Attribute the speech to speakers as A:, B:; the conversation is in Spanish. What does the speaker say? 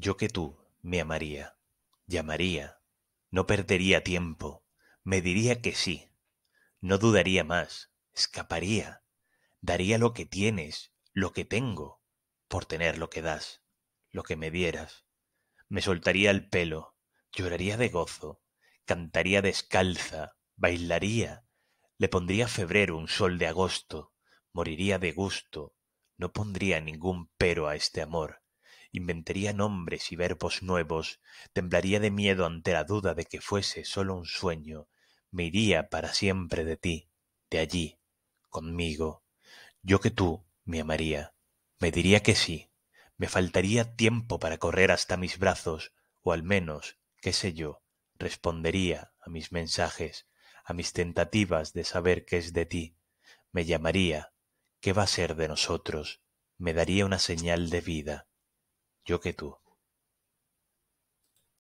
A: Yo que tú me amaría, llamaría, no perdería tiempo, me diría que sí, no dudaría más, escaparía, daría lo que tienes, lo que tengo, por tener lo que das, lo que me dieras. Me soltaría el pelo, lloraría de gozo, cantaría descalza, bailaría, le pondría febrero un sol de agosto, moriría de gusto, no pondría ningún pero a este amor, inventaría nombres y verbos nuevos, temblaría de miedo ante la duda de que fuese sólo un sueño, me iría para siempre de ti, de allí, conmigo. Yo que tú me amaría, me diría que sí, me faltaría tiempo para correr hasta mis brazos, o al menos, qué sé yo, respondería a mis mensajes, a mis tentativas de saber qué es de ti, me llamaría, ¿qué va a ser de nosotros? me daría una señal de vida yo que tú